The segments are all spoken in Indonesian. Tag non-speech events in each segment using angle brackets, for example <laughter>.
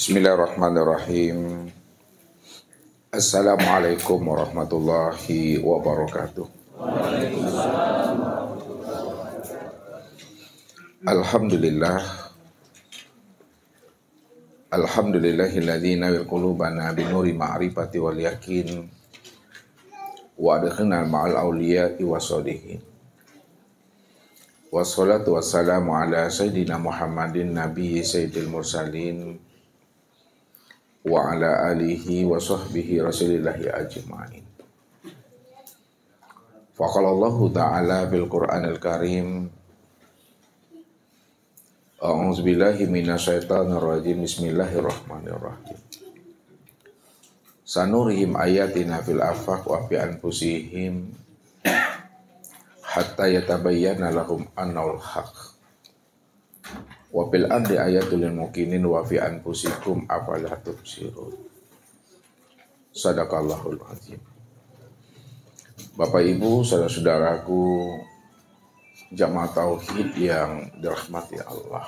Bismillahirrahmanirrahim. Assalamualaikum warahmatullahi wabarakatuh. Alhamdulillah. Alhamdulillahilladzi nawir qulubana nuri ma'rifati wal yaqin wa adkhilna ma'al awliya'i wasolihin. Wassalatu wassalamu ala sayyidina Muhammadin nabiyyi sayyidil mursalin wa ala alihi wa sahbihi rasulillahi ajma'in. Faqala Allah Ta'ala bil Qur'an al-Karim A'udzu billahi minasyaitonir rajim. Bismillahirrahmanirrahim. Sanurihim ayatina fil afaq wa fi anfusihim hatta yatabayyana lahum annal haqq Wa bil ardi ayatul lil muqinin wa fi anfusikum afala tubsirun. Sadaqallahul azim. Bapak Ibu, saudara-saudaraku jamaah tauhid yang dirahmati Allah.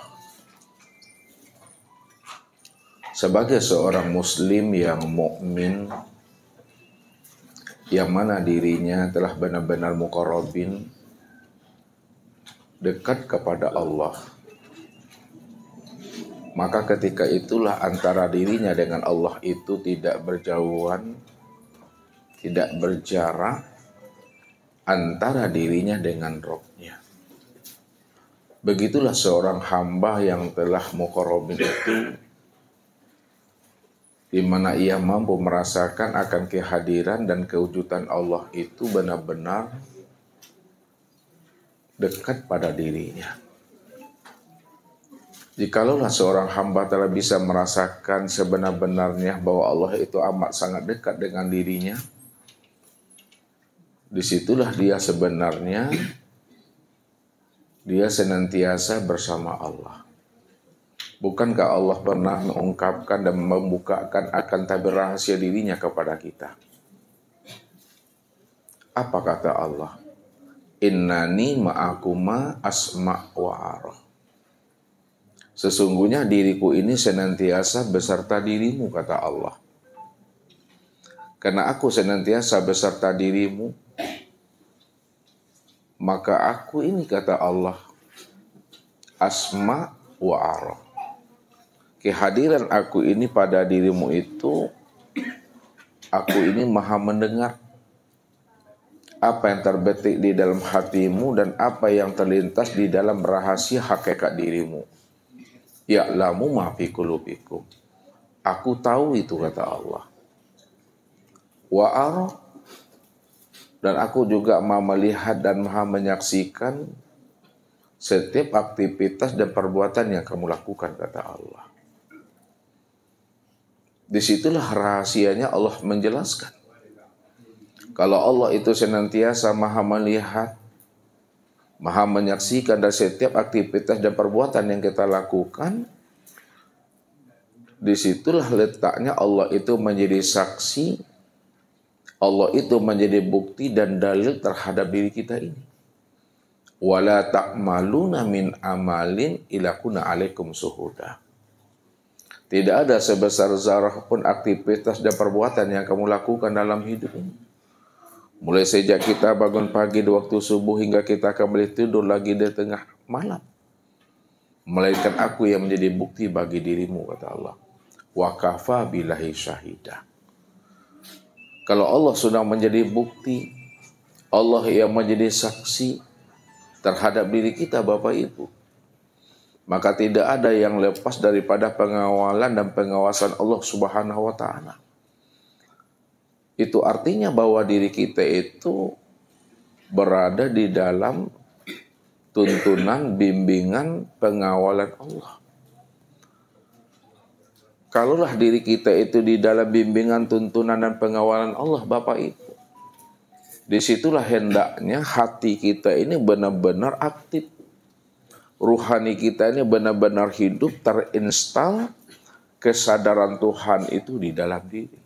Sebagai seorang muslim yang mukmin yang mana dirinya telah benar-benar mukarrabin dekat kepada Allah maka ketika itulah antara dirinya dengan Allah itu tidak berjauhan, tidak berjarak antara dirinya dengan rohnya. Begitulah seorang hamba yang telah mukorobin itu, di mana ia mampu merasakan akan kehadiran dan kewujudan Allah itu benar-benar dekat pada dirinya. Jikalau seorang hamba telah bisa merasakan sebenar-benarnya bahwa Allah itu amat sangat dekat dengan dirinya, disitulah dia sebenarnya dia senantiasa bersama Allah. Bukankah Allah pernah mengungkapkan dan membukakan akan tabir rahasia dirinya kepada kita? Apa kata Allah? Innani ma'akuma asma' wa Sesungguhnya diriku ini senantiasa beserta dirimu, kata Allah. Karena aku senantiasa beserta dirimu, maka aku ini, kata Allah, asma wa ara. Kehadiran aku ini pada dirimu itu, aku ini maha mendengar apa yang terbetik di dalam hatimu dan apa yang terlintas di dalam rahasia hakikat dirimu ya'lamu ma fi qulubikum. Aku tahu itu kata Allah. Wa ara dan aku juga maha melihat dan maha menyaksikan setiap aktivitas dan perbuatan yang kamu lakukan kata Allah. Disitulah rahasianya Allah menjelaskan. Kalau Allah itu senantiasa maha melihat, Maha menyaksikan dari setiap aktivitas dan perbuatan yang kita lakukan. Disitulah letaknya Allah itu menjadi saksi, Allah itu menjadi bukti dan dalil terhadap diri kita ini. Wala ta'maluna min amalin ilakuna alaikum suhuda. Tidak ada sebesar zarah pun aktivitas dan perbuatan yang kamu lakukan dalam hidup ini Mulai sejak kita bangun pagi di waktu subuh hingga kita kembali tidur lagi di tengah malam. Melainkan aku yang menjadi bukti bagi dirimu, kata Allah. Wa kafa bilahi syahidah. Kalau Allah sudah menjadi bukti, Allah yang menjadi saksi terhadap diri kita Bapak Ibu. Maka tidak ada yang lepas daripada pengawalan dan pengawasan Allah Subhanahu wa taala. Itu artinya bahwa diri kita itu berada di dalam tuntunan, bimbingan, pengawalan Allah. Kalaulah diri kita itu di dalam bimbingan, tuntunan, dan pengawalan Allah, Bapak Ibu. Disitulah hendaknya hati kita ini benar-benar aktif. Ruhani kita ini benar-benar hidup, terinstal kesadaran Tuhan itu di dalam diri.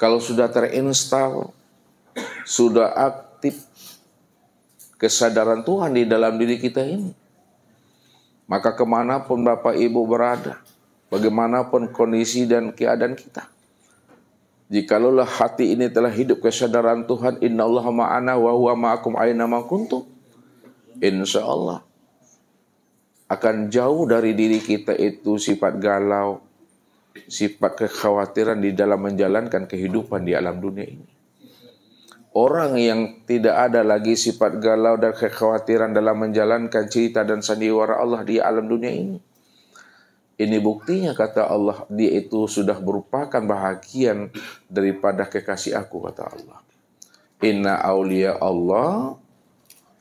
Kalau sudah terinstall, sudah aktif kesadaran Tuhan di dalam diri kita ini. Maka kemanapun Bapak Ibu berada, bagaimanapun kondisi dan keadaan kita. Jikalau hati ini telah hidup kesadaran Tuhan, inna Allah ma'ana wa huwa ma'akum aina Insya Allah akan jauh dari diri kita itu sifat galau, sifat kekhawatiran di dalam menjalankan kehidupan di alam dunia ini. Orang yang tidak ada lagi sifat galau dan kekhawatiran dalam menjalankan cerita dan sandiwara Allah di alam dunia ini. Ini buktinya kata Allah, dia itu sudah merupakan bahagian daripada kekasih aku kata Allah. Inna aulia Allah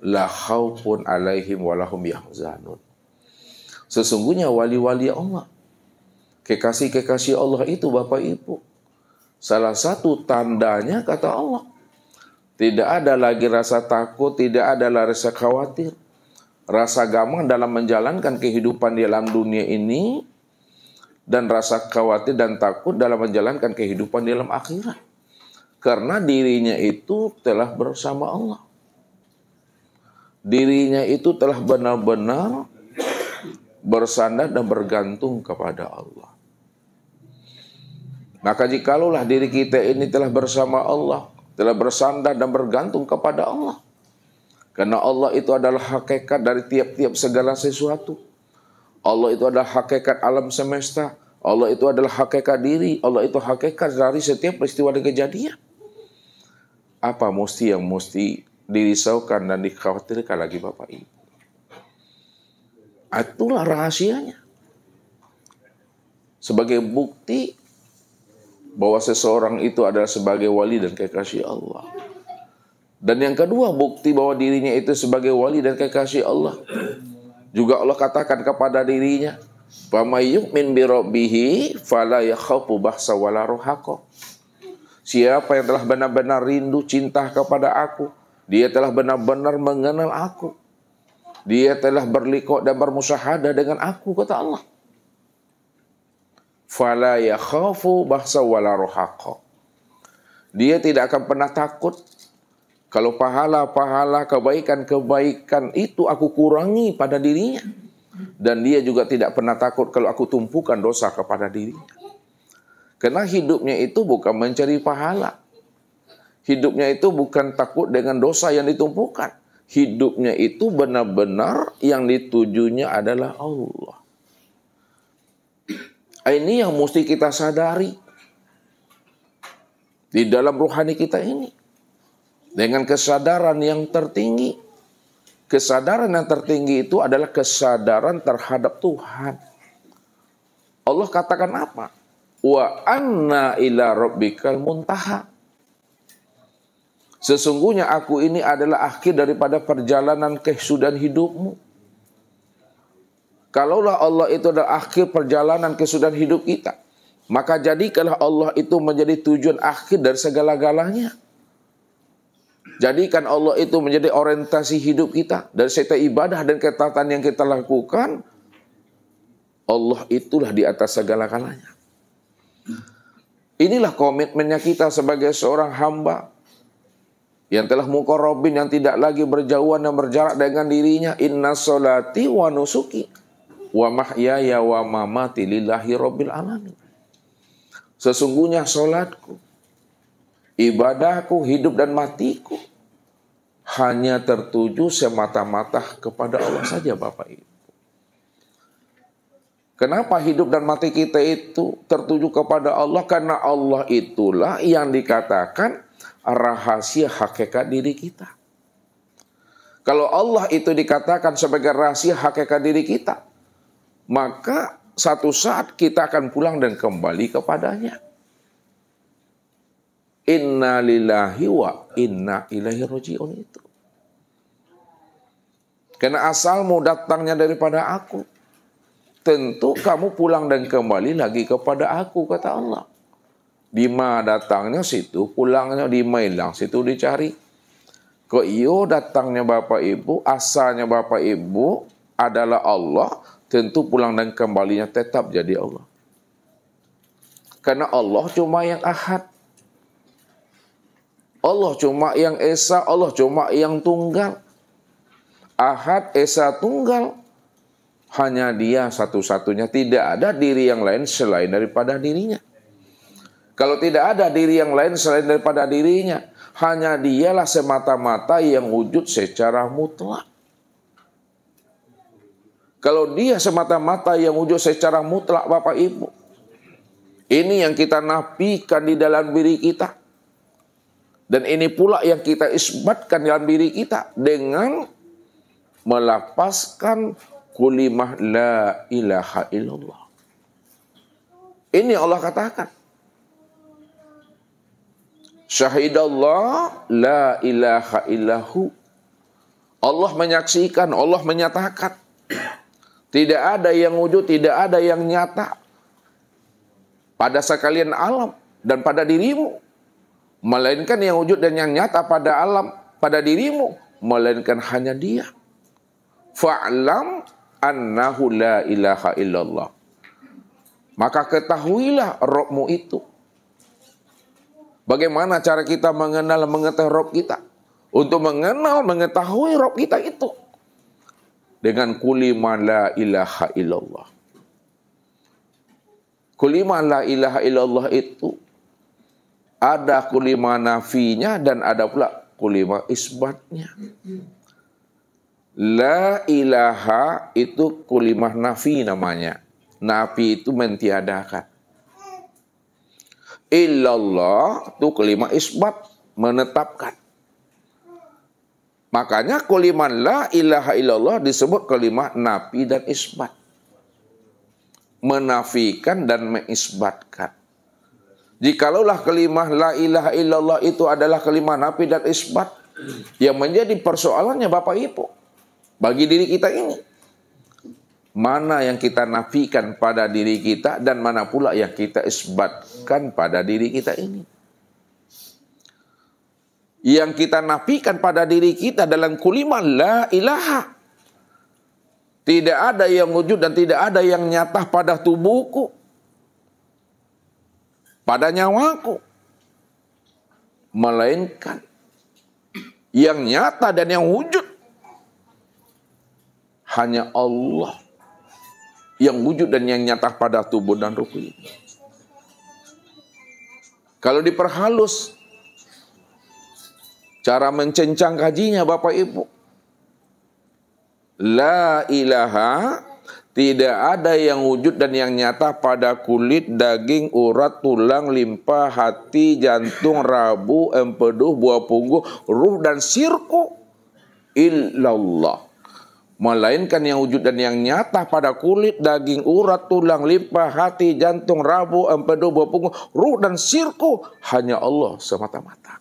la khawpun alaihim walahum yahzanun. Sesungguhnya wali-wali Allah Kekasih-kekasih Allah itu Bapak Ibu. Salah satu tandanya kata Allah. Tidak ada lagi rasa takut, tidak ada lagi rasa khawatir. Rasa gamang dalam menjalankan kehidupan di dalam dunia ini dan rasa khawatir dan takut dalam menjalankan kehidupan di dalam akhirat. Karena dirinya itu telah bersama Allah. Dirinya itu telah benar-benar bersandar dan bergantung kepada Allah. Maka jikalau diri kita ini telah bersama Allah, telah bersandar dan bergantung kepada Allah. Karena Allah itu adalah hakikat dari tiap-tiap segala sesuatu. Allah itu adalah hakikat alam semesta. Allah itu adalah hakikat diri. Allah itu hakikat dari setiap peristiwa dan kejadian. Apa mesti yang mesti dirisaukan dan dikhawatirkan lagi Bapak Ibu? Itulah rahasianya. Sebagai bukti bahwa seseorang itu adalah sebagai wali dan kekasih Allah. Dan yang kedua bukti bahwa dirinya itu sebagai wali dan kekasih Allah. Juga Allah katakan kepada dirinya, bi fala yakhafu Siapa yang telah benar-benar rindu cinta kepada aku, dia telah benar-benar mengenal aku. Dia telah berlikok dan bermusahadah dengan aku, kata Allah fala yakhafu bahsa wala rohaqa. Dia tidak akan pernah takut kalau pahala-pahala kebaikan-kebaikan itu aku kurangi pada dirinya. Dan dia juga tidak pernah takut kalau aku tumpukan dosa kepada dirinya. Karena hidupnya itu bukan mencari pahala. Hidupnya itu bukan takut dengan dosa yang ditumpukan. Hidupnya itu benar-benar yang ditujunya adalah Allah. Ah, ini yang mesti kita sadari di dalam rohani kita ini. Dengan kesadaran yang tertinggi. Kesadaran yang tertinggi itu adalah kesadaran terhadap Tuhan. Allah katakan apa? Wa anna ila rabbikal muntaha. Sesungguhnya aku ini adalah akhir daripada perjalanan kesudahan hidupmu Kalaulah Allah itu adalah akhir perjalanan kesudahan hidup kita, maka jadikanlah Allah itu menjadi tujuan akhir dari segala-galanya. Jadikan Allah itu menjadi orientasi hidup kita dari setiap ibadah dan ketatan yang kita lakukan. Allah itulah di atas segala-galanya. Inilah komitmennya kita sebagai seorang hamba yang telah mukorobin yang tidak lagi berjauhan dan berjarak dengan dirinya inna solati wa nusuki wa mahyaya wa mamati lillahi rabbil alamin. Sesungguhnya solatku, ibadahku, hidup dan matiku hanya tertuju semata-mata kepada Allah saja Bapak Ibu. Kenapa hidup dan mati kita itu tertuju kepada Allah? Karena Allah itulah yang dikatakan rahasia hakikat diri kita. Kalau Allah itu dikatakan sebagai rahasia hakikat diri kita, maka satu saat kita akan pulang dan kembali kepadanya. Inna lillahi wa inna ilaihi roji'un itu. Karena asalmu datangnya daripada aku. Tentu kamu pulang dan kembali lagi kepada aku, kata Allah. Di mana datangnya situ, pulangnya di mailang, situ dicari. Ke iyo datangnya Bapak Ibu, asalnya Bapak Ibu adalah Allah, tentu pulang dan kembalinya tetap jadi Allah. Karena Allah cuma yang ahad. Allah cuma yang Esa, Allah cuma yang tunggal. Ahad, Esa, tunggal. Hanya dia satu-satunya. Tidak ada diri yang lain selain daripada dirinya. Kalau tidak ada diri yang lain selain daripada dirinya, hanya dialah semata-mata yang wujud secara mutlak. Kalau dia semata-mata yang wujud secara mutlak Bapak Ibu. Ini yang kita nafikan di dalam diri kita. Dan ini pula yang kita isbatkan dalam diri kita dengan melapaskan kulimah la ilaha illallah. Ini Allah katakan. Syahidallah la ilaha illahu. Allah menyaksikan, Allah menyatakan tidak ada yang wujud, tidak ada yang nyata. Pada sekalian alam dan pada dirimu. Melainkan yang wujud dan yang nyata pada alam, pada dirimu. Melainkan hanya dia. Fa'lam annahu la ilaha illallah. Maka ketahuilah rohmu itu. Bagaimana cara kita mengenal, mengetahui Rob kita? Untuk mengenal, mengetahui Rob kita itu dengan kulima la ilaha illallah. Kulima la ilaha illallah itu ada kulima nafinya dan ada pula kulima isbatnya. La ilaha itu kulima nafi namanya. Nafi itu mentiadakan. Illallah itu kelima isbat, menetapkan. Makanya kalimat la ilaha illallah disebut kalimat nafi dan isbat. Menafikan dan mengisbatkan. Jikalaulah kalimat la ilaha illallah itu adalah kalimat nafi dan isbat. Yang menjadi persoalannya Bapak Ibu. Bagi diri kita ini. Mana yang kita nafikan pada diri kita dan mana pula yang kita isbatkan pada diri kita ini yang kita nafikan pada diri kita dalam kuliman la ilaha. Tidak ada yang wujud dan tidak ada yang nyata pada tubuhku. Pada nyawaku. Melainkan yang nyata dan yang wujud. Hanya Allah yang wujud dan yang nyata pada tubuh dan ruh ini. Kalau diperhalus, Cara mencencang kajinya Bapak Ibu. La ilaha tidak ada yang wujud dan yang nyata pada kulit, daging, urat, tulang, limpa, hati, jantung, rabu, empedu, buah punggung, ruh dan sirku illallah. Melainkan yang wujud dan yang nyata pada kulit, daging, urat, tulang, limpa, hati, jantung, rabu, empedu, buah punggung, ruh dan sirku hanya Allah semata-mata.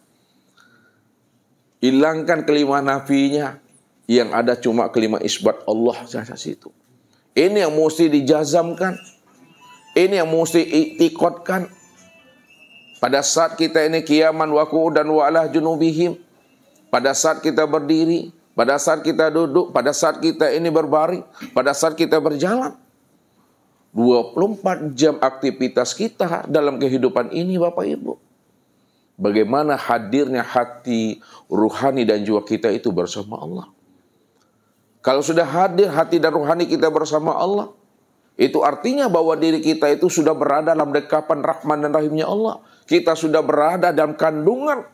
Hilangkan kelima nafinya. Yang ada cuma kelima isbat Allah saja situ. Ini yang mesti dijazamkan. Ini yang mesti iktikotkan. Pada saat kita ini kiaman waku dan wa'lah junubihim. Pada saat kita berdiri, pada saat kita duduk, pada saat kita ini berbaring, pada saat kita berjalan. 24 jam aktivitas kita dalam kehidupan ini Bapak Ibu. Bagaimana hadirnya hati ruhani dan jiwa kita itu bersama Allah. Kalau sudah hadir hati dan ruhani kita bersama Allah, itu artinya bahwa diri kita itu sudah berada dalam dekapan rahman dan rahimnya Allah. Kita sudah berada dalam kandungan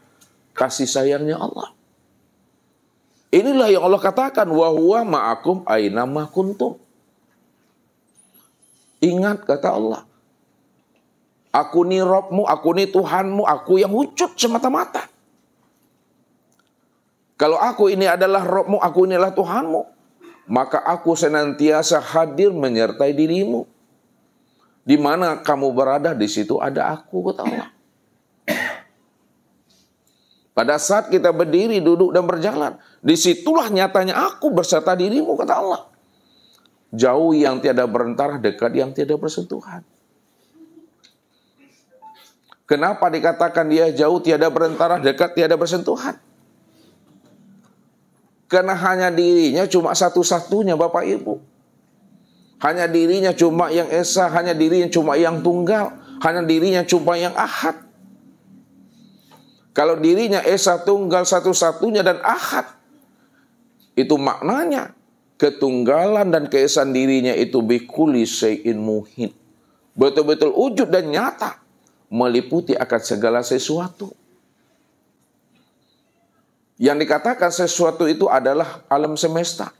kasih sayangnya Allah. Inilah yang Allah katakan, wahuwa ma'akum aina kuntum. Ingat kata Allah, Aku ni Robmu, aku ni Tuhanmu, aku yang wujud semata-mata. Kalau aku ini adalah Robmu, aku inilah Tuhanmu, maka aku senantiasa hadir menyertai dirimu. Di mana kamu berada, di situ ada aku, kata Allah. Pada saat kita berdiri, duduk, dan berjalan, disitulah nyatanya aku berserta dirimu, kata Allah. Jauh yang tiada berentara, dekat yang tiada bersentuhan. Kenapa dikatakan dia jauh tiada berantara, dekat tiada bersentuhan? Karena hanya dirinya cuma satu-satunya Bapak Ibu. Hanya dirinya cuma yang esa, hanya dirinya cuma yang tunggal, hanya dirinya cuma yang ahad. Kalau dirinya esa tunggal satu-satunya dan ahad, itu maknanya ketunggalan dan keesan dirinya itu bikuli sein muhin. Betul-betul wujud dan nyata meliputi akan segala sesuatu. Yang dikatakan sesuatu itu adalah alam semesta.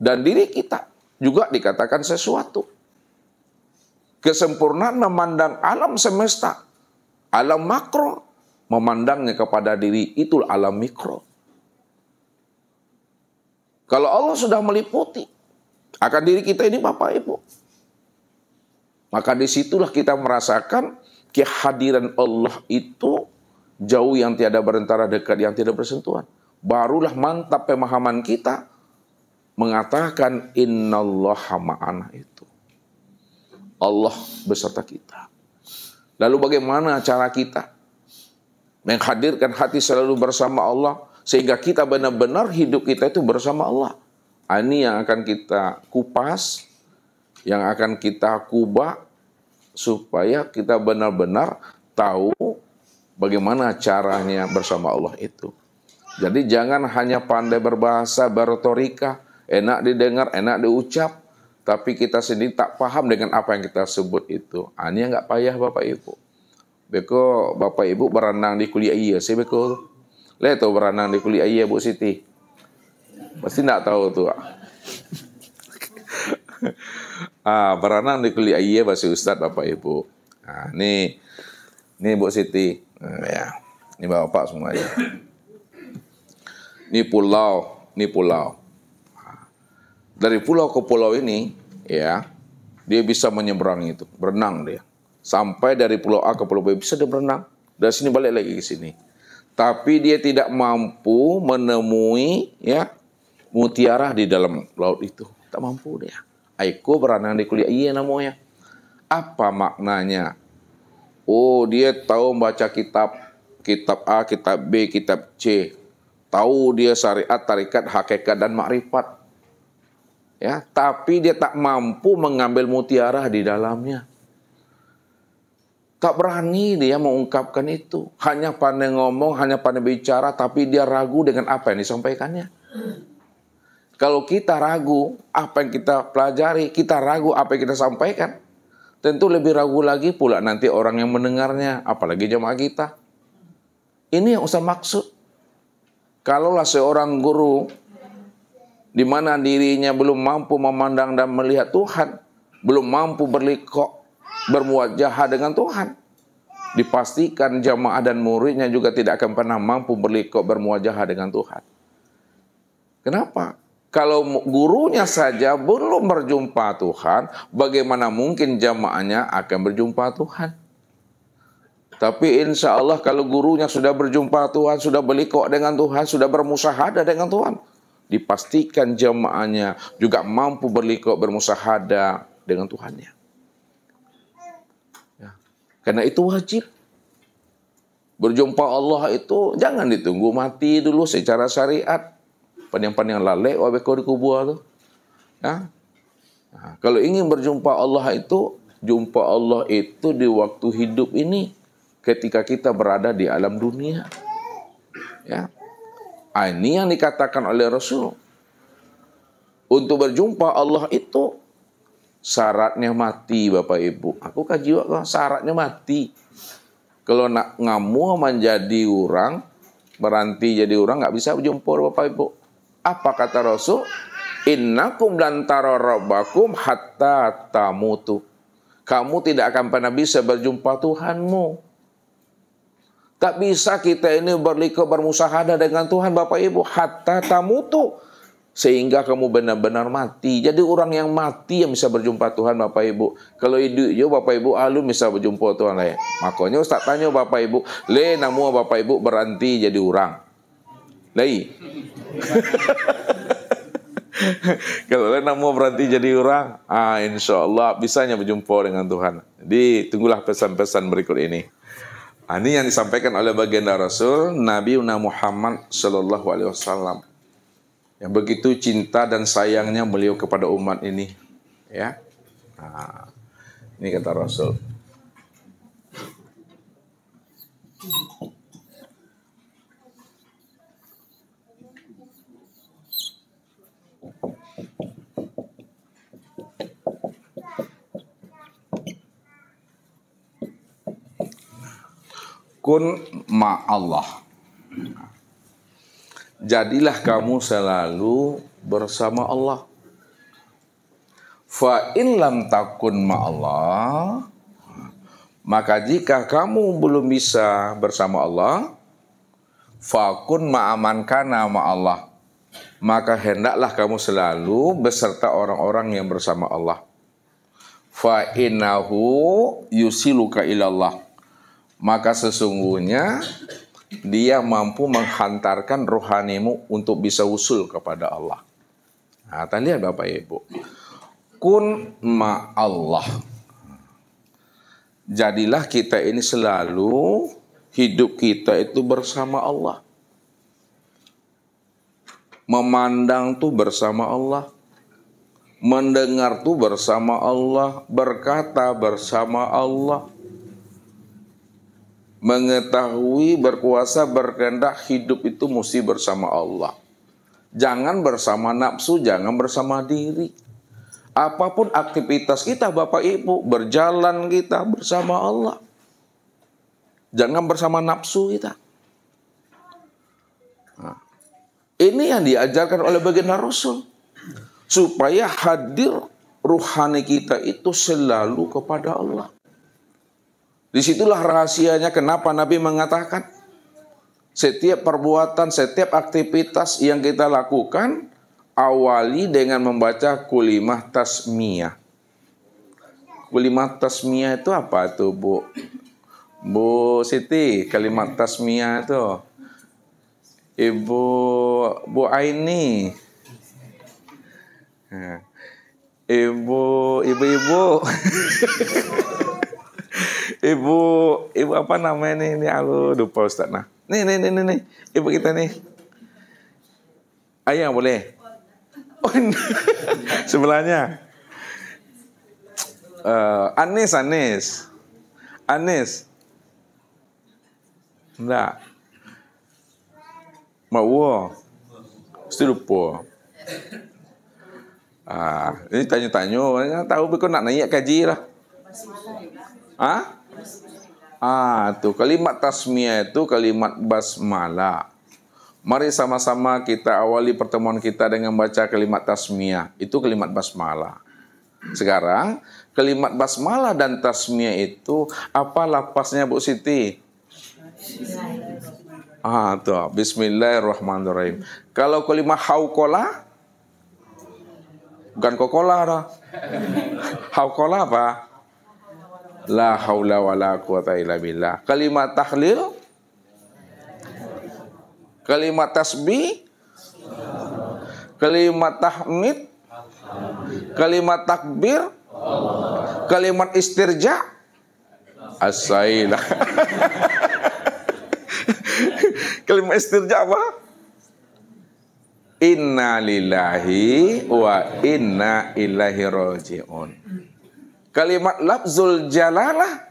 Dan diri kita juga dikatakan sesuatu. Kesempurnaan memandang alam semesta, alam makro, memandangnya kepada diri, itu alam mikro. Kalau Allah sudah meliputi, akan diri kita ini Bapak Ibu. Maka disitulah kita merasakan kehadiran Allah itu jauh yang tiada berentara, dekat yang tidak bersentuhan. Barulah mantap pemahaman kita mengatakan innallaha ma'ana itu. Allah beserta kita. Lalu bagaimana cara kita menghadirkan hati selalu bersama Allah sehingga kita benar-benar hidup kita itu bersama Allah. Ini yang akan kita kupas yang akan kita kubah supaya kita benar-benar tahu bagaimana caranya bersama Allah itu. Jadi jangan hanya pandai berbahasa, berretorika, enak didengar, enak diucap, tapi kita sendiri tak paham dengan apa yang kita sebut itu. Hanya ah, nggak payah Bapak Ibu. Beko Bapak Ibu berenang di kuliah iya sih Beko. Lihat tuh berenang di kuliah iya Bu Siti. Pasti nggak tahu tuh ah, beranak di kuliah iya bahasa Ustadz Bapak Ibu. Nah, ini ini Bu Siti. Hmm, ya. Ini Bapak ya Ini pulau, ini pulau. Ah, dari pulau ke pulau ini, ya, dia bisa menyeberang itu, berenang dia. Sampai dari pulau A ke pulau B bisa dia berenang. Dari sini balik lagi ke sini. Tapi dia tidak mampu menemui ya mutiara di dalam laut itu. Tak mampu dia ai beranang di kuliah, iya namanya apa maknanya oh dia tahu baca kitab kitab A kitab B kitab C tahu dia syariat tarikat hakikat dan makrifat ya tapi dia tak mampu mengambil mutiara di dalamnya tak berani dia mengungkapkan itu hanya pandai ngomong hanya pandai bicara tapi dia ragu dengan apa yang disampaikannya kalau kita ragu apa yang kita pelajari, kita ragu apa yang kita sampaikan, tentu lebih ragu lagi pula nanti orang yang mendengarnya, apalagi jemaah kita. Ini yang usah maksud. Kalaulah seorang guru di mana dirinya belum mampu memandang dan melihat Tuhan, belum mampu berlikok, bermuat jahat dengan Tuhan, dipastikan jamaah dan muridnya juga tidak akan pernah mampu berlikok bermuajahah dengan Tuhan. Kenapa? Kalau gurunya saja belum berjumpa Tuhan, bagaimana mungkin jamaahnya akan berjumpa Tuhan? Tapi insya Allah kalau gurunya sudah berjumpa Tuhan, sudah belikok dengan Tuhan, sudah bermusahada dengan Tuhan, dipastikan jamaahnya juga mampu berlikok bermusahada dengan Tuhannya. Ya. Karena itu wajib. Berjumpa Allah itu jangan ditunggu mati dulu secara syariat pandang-pandang lalai orang bekor di kubur tu. Ha? Ya? ha? Kalau ingin berjumpa Allah itu, jumpa Allah itu di waktu hidup ini ketika kita berada di alam dunia. Ya. Ini yang dikatakan oleh Rasul. Untuk berjumpa Allah itu syaratnya mati Bapak Ibu. Aku kaji waktu syaratnya mati. Kalau nak ngamu menjadi orang, berhenti jadi orang nggak bisa berjumpa Bapak Ibu. Apa kata Rasul? Innakum lantara rabbakum hatta tamutu. Kamu tidak akan pernah bisa berjumpa Tuhanmu. Tak bisa kita ini berliku bermusahada dengan Tuhan Bapak Ibu hatta tamutu sehingga kamu benar-benar mati. Jadi orang yang mati yang bisa berjumpa Tuhan Bapak Ibu. Kalau hidup yo Bapak Ibu alu bisa berjumpa Tuhan lain. Makanya Ustaz tanya Bapak Ibu, le namu Bapak Ibu berhenti jadi orang. Dai. Kalau kalian mau berhenti jadi orang, ah insya Allah bisanya berjumpa dengan Tuhan. Jadi tunggulah pesan-pesan berikut ini. Ah, ini yang disampaikan oleh baginda Rasul Nabi Muhammad Shallallahu Alaihi Wasallam. Yang begitu cinta dan sayangnya beliau kepada umat ini, ya. Ah, ini kata Rasul. kun Allah, Jadilah kamu selalu bersama Allah. Fa in lam takun Allah, maka jika kamu belum bisa bersama Allah, fakun ma'aman kana Allah, Maka hendaklah kamu selalu beserta orang-orang yang bersama Allah. Fa innahu yusiluka ilallah maka sesungguhnya dia mampu menghantarkan rohanimu untuk bisa usul kepada Allah. Nah, tadi lihat Bapak Ibu. Kun ma Allah. Jadilah kita ini selalu hidup kita itu bersama Allah. Memandang tuh bersama Allah. Mendengar tuh bersama Allah, berkata bersama Allah, mengetahui, berkuasa, berkehendak hidup itu mesti bersama Allah. Jangan bersama nafsu, jangan bersama diri. Apapun aktivitas kita, Bapak Ibu, berjalan kita bersama Allah. Jangan bersama nafsu kita. Nah, ini yang diajarkan oleh baginda Rasul. Supaya hadir ruhani kita itu selalu kepada Allah. Disitulah rahasianya kenapa Nabi mengatakan setiap perbuatan, setiap aktivitas yang kita lakukan awali dengan membaca kulimah tasmiyah. Kulimah tasmiyah itu apa tuh, Bu? Bu Siti, kalimat tasmiyah itu. Ibu Bu Aini. Ya. Ibu ibu-ibu. <laughs> ibu ibu apa namanya nih ini alu lupa Ustaz nah nih nih nih nih, ibu kita nih ayah boleh oh, <laughs> sebelahnya uh, Anis Anis Anis enggak Mak Wah Mesti lupa Ah, ini tanya-tanya, tahu tapi kau nak naik kaji lah. Ah? Ah, tuh kalimat tasmiyah itu kalimat basmalah. Mari sama-sama kita awali pertemuan kita dengan baca kalimat tasmiyah. Itu kalimat basmalah. Sekarang, kalimat basmalah dan tasmiyah itu apa lapasnya Bu Siti? Ah, tuh. Bismillahirrahmanirrahim. Kalau kalimat haukola, bukan kokola, haukola apa? la haula la quwata illa billah. Kalimat tahlil kalimat tasbih kalimat tahmid kalimat takbir kalimat istirja asailah <laughs> kalimat istirja apa inna lillahi wa inna ilaihi rajiun Kalimat lafzul jalalah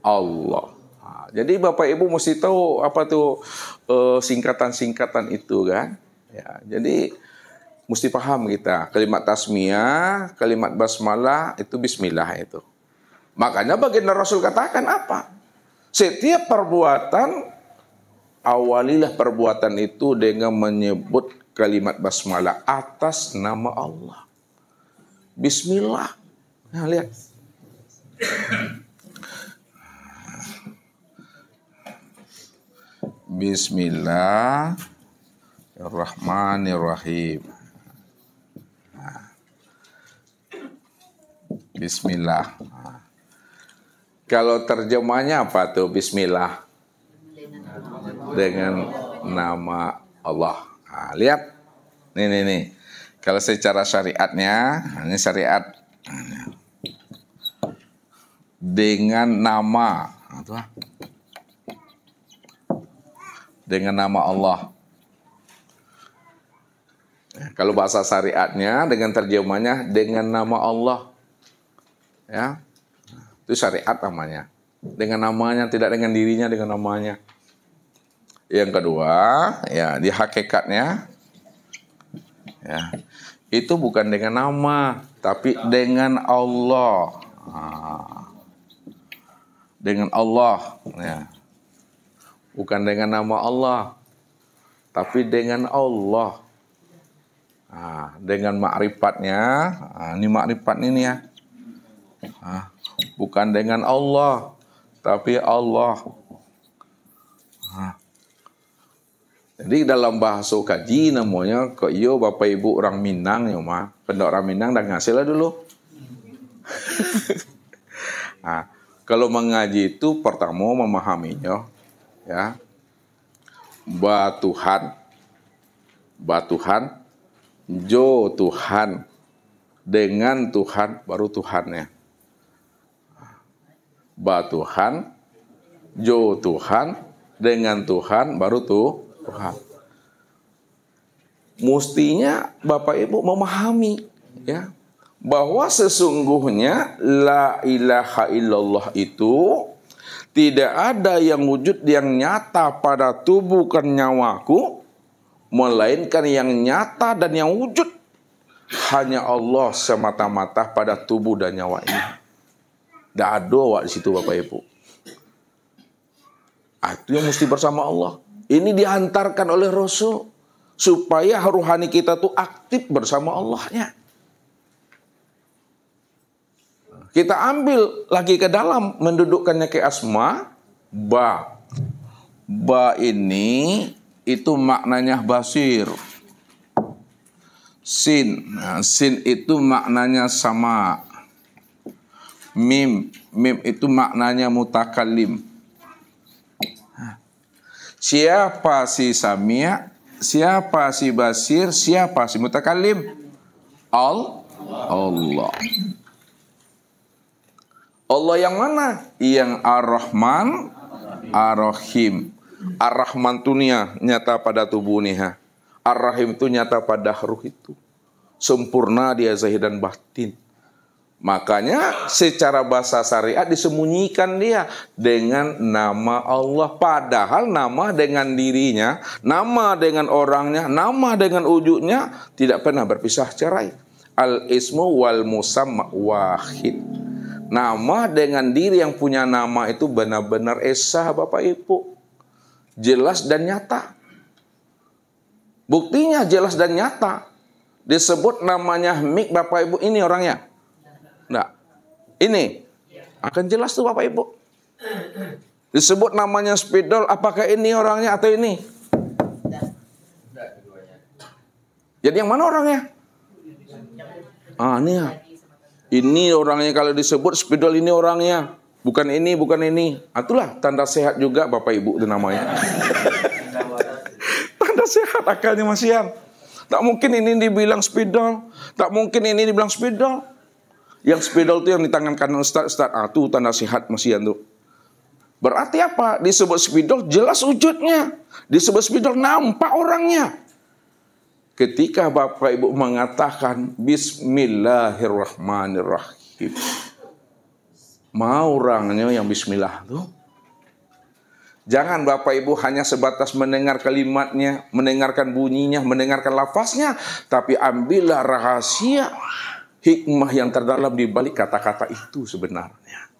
Allah. jadi Bapak Ibu mesti tahu apa tuh eh, singkatan-singkatan itu kan. Ya, jadi mesti paham kita kalimat tasmiyah, kalimat basmalah itu bismillah itu. Makanya baginda Rasul katakan apa? Setiap perbuatan awalilah perbuatan itu dengan menyebut kalimat basmalah atas nama Allah. Bismillah. Nah, lihat. Bismillahirrahmanirrahim. Nah. Bismillah. Kalau terjemahnya apa tuh Bismillah? Dengan nama Allah. Nah, lihat. Nih, nih, nih. Kalau secara syariatnya, nah, ini syariat. Nah, dengan nama nah, ah. dengan nama Allah. Eh, kalau bahasa syariatnya dengan terjemahnya dengan nama Allah. Ya. Itu syariat namanya. Dengan namanya tidak dengan dirinya dengan namanya. Yang kedua, ya di hakikatnya ya. Itu bukan dengan nama tapi dengan Allah. Nah dengan Allah ya. ya. bukan dengan nama Allah tapi dengan Allah nah, dengan makrifatnya nah, ini makrifat ini ya nah, bukan dengan Allah tapi Allah nah. Jadi dalam bahasa kaji namanya kok yo iya bapak ibu orang Minang ya mah. Pendok orang Minang dah ngasih lah dulu. nah, <laughs> Kalau mengaji itu pertama memahaminya ya. Batuhan. Batuhan jo Tuhan dengan Tuhan baru Tuhannya. Batuhan jo Tuhan dengan Tuhan baru tuh Tuhan. Mestinya Bapak Ibu memahami ya bahwa sesungguhnya la ilaha illallah itu tidak ada yang wujud yang nyata pada tubuh dan nyawaku melainkan yang nyata dan yang wujud hanya Allah semata-mata pada tubuh dan nyawa ini. Tidak ada di situ Bapak Ibu. Ah, itu yang mesti bersama Allah. Ini diantarkan oleh Rasul supaya ruhani kita tuh aktif bersama Allahnya. Kita ambil lagi ke dalam mendudukkannya ke asma ba. Ba ini itu maknanya basir. Sin, nah, sin itu maknanya sama. Mim, mim itu maknanya mutakalim. Siapa si Samia? Siapa si Basir? Siapa si Mutakalim? Al Allah. Allah yang mana? Yang Ar-Rahman, Ar-Rahim. Ar-Rahman itu nyata pada tubuh ini. Ar-Rahim itu nyata pada ruh itu. Sempurna dia zahir dan batin. Makanya secara bahasa syariat disembunyikan dia dengan nama Allah. Padahal nama dengan dirinya, nama dengan orangnya, nama dengan wujudnya tidak pernah berpisah cerai. Al-ismu wal musamma wahid. Nama dengan diri yang punya nama itu benar-benar esah Bapak Ibu. Jelas dan nyata. Buktinya jelas dan nyata. Disebut namanya Mik Bapak Ibu ini orangnya. Nah, ini akan jelas tuh Bapak Ibu. Disebut namanya spidol, apakah ini orangnya atau ini? Jadi yang mana orangnya? Ah, ini ya. Ini orangnya kalau disebut spidol ini orangnya. Bukan ini, bukan ini. Itulah tanda sehat juga Bapak Ibu itu namanya. <laughs> tanda sehat akalnya masih masian. Tak mungkin ini dibilang spidol. Tak mungkin ini dibilang spidol. Yang spidol itu yang di tangan kanan start start Ah, tuh tanda sehat yang tuh. Berarti apa? Disebut spidol jelas wujudnya. Disebut spidol nampak orangnya ketika Bapak Ibu mengatakan Bismillahirrahmanirrahim. Mau orangnya yang Bismillah tuh. Jangan Bapak Ibu hanya sebatas mendengar kalimatnya, mendengarkan bunyinya, mendengarkan lafaznya, tapi ambillah rahasia hikmah yang terdalam di balik kata-kata itu sebenarnya.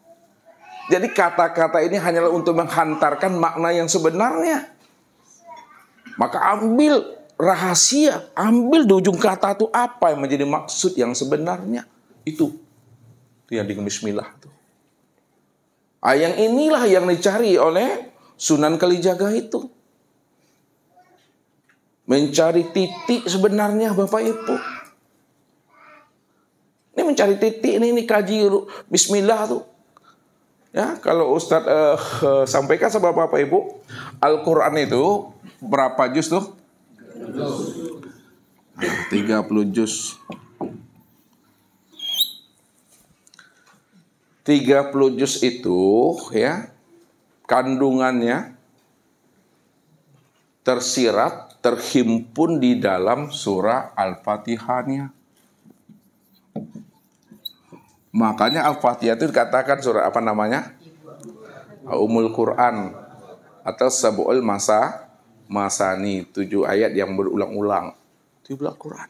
Jadi kata-kata ini hanyalah untuk menghantarkan makna yang sebenarnya. Maka ambil rahasia, ambil di ujung kata itu apa yang menjadi maksud yang sebenarnya. Itu, itu yang di Bismillah. Itu. Ah, yang inilah yang dicari oleh Sunan Kalijaga itu. Mencari titik sebenarnya Bapak Ibu. Ini mencari titik ini, ini kaji Bismillah tuh. Ya, kalau Ustadz uh, sampaikan sama Bapak Ibu, Al-Quran itu berapa juz tuh? 30 juz 30 juz itu ya kandungannya tersirat terhimpun di dalam surah Al-Fatihahnya. Makanya Al-Fatihah itu dikatakan surah apa namanya? Umul Quran atau Sabu'ul Masa masani tujuh ayat yang berulang-ulang di belakang Quran.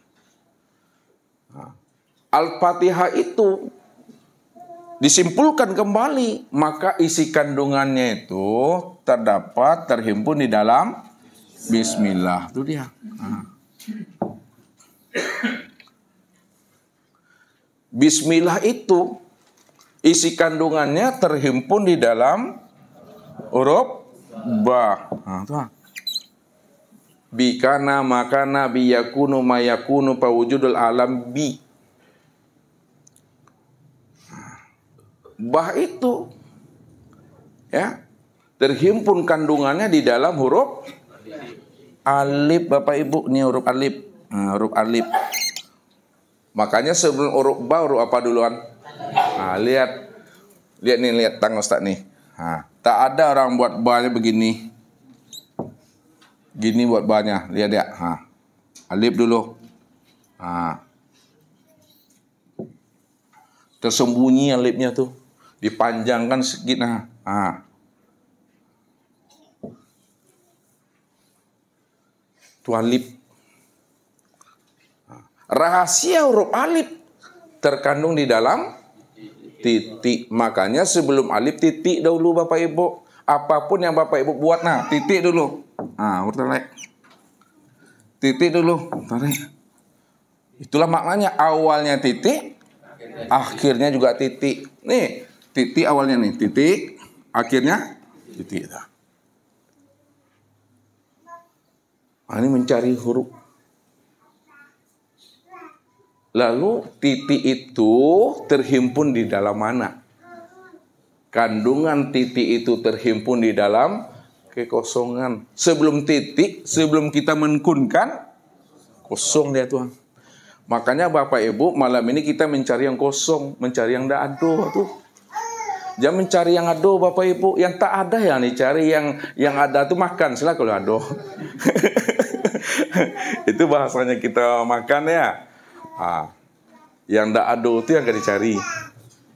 Nah, Al-Fatihah itu disimpulkan kembali maka isi kandungannya itu terdapat terhimpun di dalam Bismillah itu dia. Nah. Bismillah itu isi kandungannya terhimpun di dalam huruf ba. Nah, bikana makana Yakunu, mayakunu pawujudul alam bi bah itu ya terhimpun kandungannya di dalam huruf alif Bapak Ibu ini huruf alif nah, huruf alif makanya sebelum huruf ba huruf apa duluan nah, lihat lihat nih lihat tangan Ustaz nih nah, tak ada orang buat ba begini Gini buat banyak Lihat ya. Ha. dulu. Ha. Tersembunyi alipnya tu. Dipanjangkan sedikit nah. Ha. Tu Rahasia huruf alip terkandung di dalam titik. Makanya sebelum alip titik dahulu Bapak Ibu. Apapun yang Bapak Ibu buat nah, titik dulu ah urtelek titik dulu tarik itulah maknanya awalnya titik akhirnya juga titik nih titik awalnya nih titik akhirnya titik nah, ini mencari huruf lalu titik itu terhimpun di dalam mana kandungan titik itu terhimpun di dalam kekosongan. Sebelum titik, sebelum kita menkunkan, kosong dia Tuhan. Makanya Bapak Ibu, malam ini kita mencari yang kosong, mencari yang tidak ada tuh. Jangan mencari yang ada Bapak Ibu, yang tak ada yang dicari, yang yang ada tuh makan. sila kalau ada. <laughs> itu bahasanya kita makan ya. Ah, yang tidak ada itu yang gak dicari.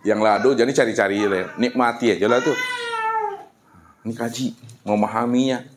Yang lado jadi cari-cari Nikmati aja lah tuh. Ini kaji memahaminya